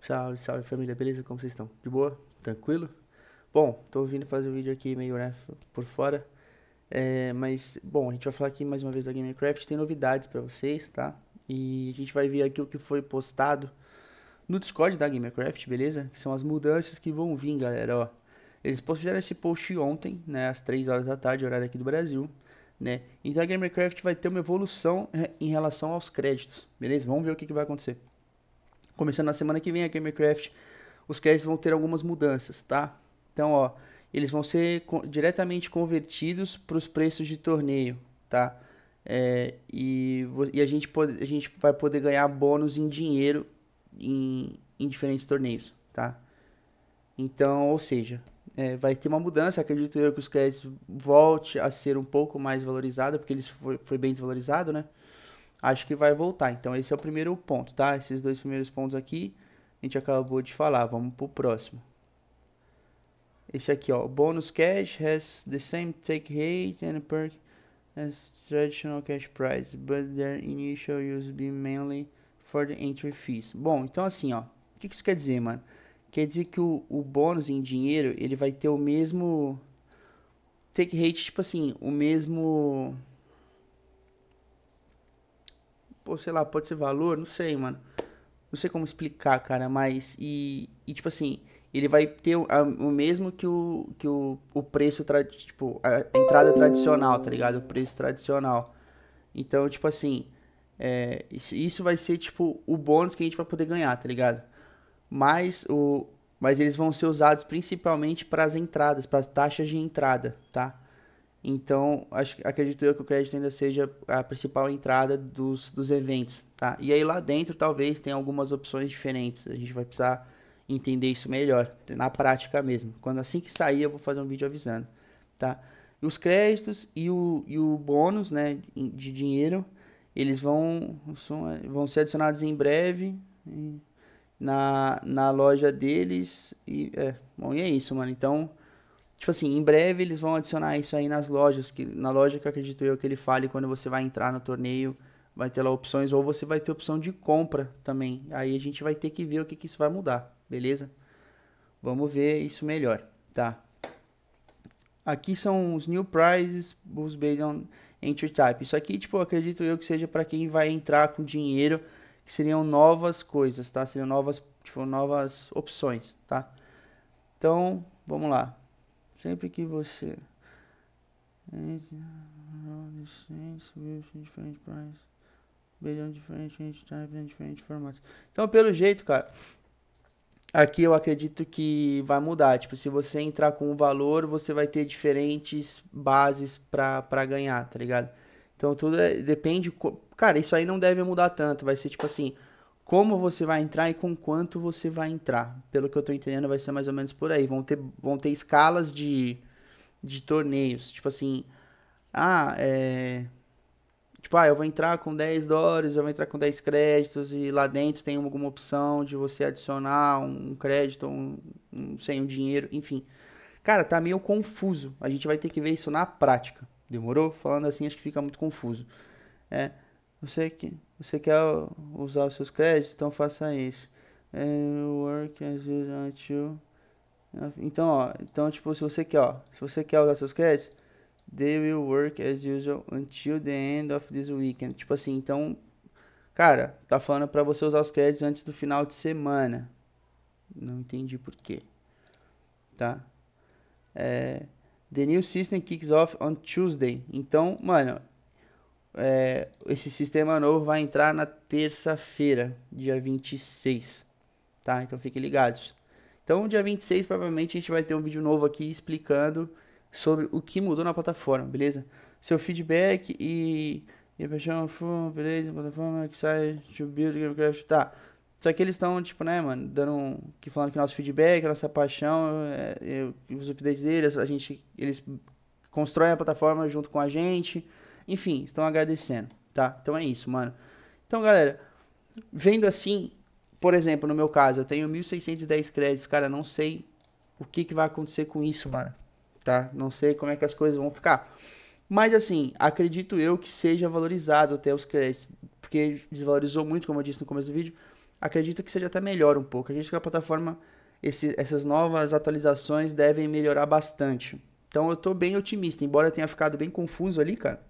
Salve, salve família, beleza? Como vocês estão? De boa? Tranquilo? Bom, tô vindo fazer o um vídeo aqui meio né, por fora, é, mas, bom, a gente vai falar aqui mais uma vez da GamerCraft, tem novidades para vocês, tá? E a gente vai ver aqui o que foi postado no Discord da GamerCraft, beleza? Que são as mudanças que vão vir, galera, ó. Eles fizeram esse post ontem, né, às 3 horas da tarde, horário aqui do Brasil né? Então a GamerCraft vai ter uma evolução eh, em relação aos créditos, beleza? Vamos ver o que, que vai acontecer. Começando na semana que vem a GamerCraft, os créditos vão ter algumas mudanças, tá? Então, ó, eles vão ser co diretamente convertidos para os preços de torneio, tá? É, e, e a, gente a gente vai poder ganhar bônus em dinheiro em, em diferentes torneios, tá? Então, ou seja, é, vai ter uma mudança. Acredito eu que os créditos volte a ser um pouco mais valorizado, porque eles foi, foi bem desvalorizado, né? Acho que vai voltar. Então esse é o primeiro ponto, tá? Esses dois primeiros pontos aqui a gente acabou de falar. Vamos pro próximo. Esse aqui, ó. Bônus cash has the same take rate and perk as traditional cash price, but their initial use be mainly for the entry fees. Bom, então assim, ó. O que, que isso quer dizer, mano? Quer dizer que o, o bônus em dinheiro, ele vai ter o mesmo take rate, tipo assim, o mesmo pô, sei lá, pode ser valor, não sei, mano. Não sei como explicar, cara, mas e, e tipo assim, ele vai ter o, a, o mesmo que o que o, o preço, tra, tipo, a entrada tradicional, tá ligado? O preço tradicional. Então, tipo assim, é, isso, isso vai ser tipo o bônus que a gente vai poder ganhar, tá ligado? mas o mas eles vão ser usados principalmente para as entradas, para as taxas de entrada, tá? Então, acho, acredito eu que o crédito ainda seja a principal entrada dos, dos eventos, tá? E aí lá dentro talvez tenha algumas opções diferentes, a gente vai precisar entender isso melhor, na prática mesmo. Quando assim que sair eu vou fazer um vídeo avisando, tá? Os créditos e o, e o bônus, né, de dinheiro, eles vão, vão ser adicionados em breve... E na, na loja deles. E é, bom, e é isso, mano. Então, tipo assim, em breve eles vão adicionar isso aí nas lojas. Que, na loja que acredito eu que ele fale quando você vai entrar no torneio. Vai ter lá opções, ou você vai ter opção de compra também. Aí a gente vai ter que ver o que, que isso vai mudar, beleza? Vamos ver isso melhor, tá? Aqui são os new prizes, os based on entry type. Isso aqui, tipo, acredito eu que seja para quem vai entrar com dinheiro que seriam novas coisas, tá? Seriam novas, tipo, novas opções, tá? Então, vamos lá. Sempre que você tá então, pelo jeito, cara, aqui eu acredito que vai mudar. Tipo, se você entrar com o valor, você vai ter diferentes bases para ganhar, tá ligado? Então tudo é, depende. Cara, isso aí não deve mudar tanto. Vai ser tipo assim, como você vai entrar e com quanto você vai entrar. Pelo que eu tô entendendo, vai ser mais ou menos por aí. Vão ter, vão ter escalas de, de torneios. Tipo assim, ah, é. Tipo, ah, eu vou entrar com 10 dólares, eu vou entrar com 10 créditos, e lá dentro tem alguma opção de você adicionar um crédito, um, um, sem um dinheiro, enfim. Cara, tá meio confuso. A gente vai ter que ver isso na prática. Demorou? Falando assim, acho que fica muito confuso. É, você, que, você quer usar os seus créditos? Então faça isso. É, work as until... Então, ó, então, tipo, se você quer, ó, se você quer usar seus créditos, they will work as usual until the end of this weekend. Tipo assim, então, cara, tá falando para você usar os créditos antes do final de semana. Não entendi por quê. Tá? É, The new system kicks off on Tuesday. Então, mano, é, esse sistema novo vai entrar na terça-feira, dia 26. Tá? Então fiquem ligados. Então, dia 26, provavelmente, a gente vai ter um vídeo novo aqui explicando sobre o que mudou na plataforma, beleza? Seu feedback e. E paixão, beleza, plataforma que sai to build Tá. Só que eles estão, tipo, né, mano, dando. Um, que falando que nosso feedback, nossa paixão, é, é os updates deles, a gente. Eles constroem a plataforma junto com a gente. Enfim, estão agradecendo, tá? Então é isso, mano. Então, galera, vendo assim, por exemplo, no meu caso, eu tenho 1.610 créditos, cara, não sei o que, que vai acontecer com isso, mano. Tá? Não sei como é que as coisas vão ficar. Mas assim, acredito eu que seja valorizado até os créditos, porque desvalorizou muito, como eu disse no começo do vídeo acredito que seja até melhor um pouco. Acredito que a plataforma, esse, essas novas atualizações devem melhorar bastante. Então eu estou bem otimista, embora tenha ficado bem confuso ali, cara.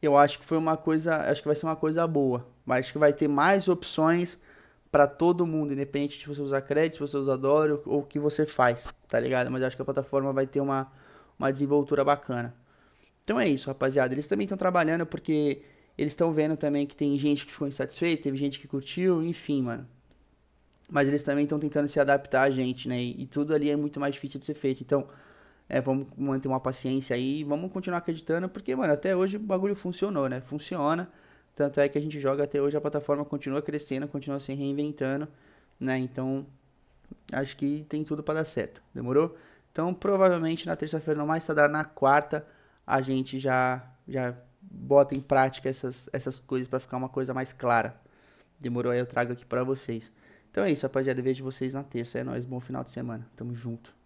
Eu acho que foi uma coisa, acho que vai ser uma coisa boa. Mas acho que vai ter mais opções para todo mundo, independente de você usar crédito, se você usar dólar ou o que você faz, tá ligado? Mas acho que a plataforma vai ter uma, uma desenvoltura bacana. Então é isso, rapaziada. Eles também estão trabalhando porque eles estão vendo também que tem gente que ficou insatisfeita, teve gente que curtiu, enfim, mano. Mas eles também estão tentando se adaptar a gente, né? E, e, tudo ali é muito mais difícil de ser feito. Então, é, vamos manter uma paciência aí, vamos continuar acreditando, porque, mano, até hoje o bagulho funcionou, né? Funciona. Tanto é que a gente joga até hoje, a plataforma continua crescendo, continua se reinventando, né? Então, acho que tem tudo para dar certo. Demorou? Então, provavelmente na terça-feira, não mais tardar na quarta, a gente já já bota em prática essas, essas coisas para ficar uma coisa mais clara. Demorou aí, eu trago aqui para vocês. Então é isso, rapaziada. Vejo vocês na terça. É nóis, bom final de semana. Tamo junto.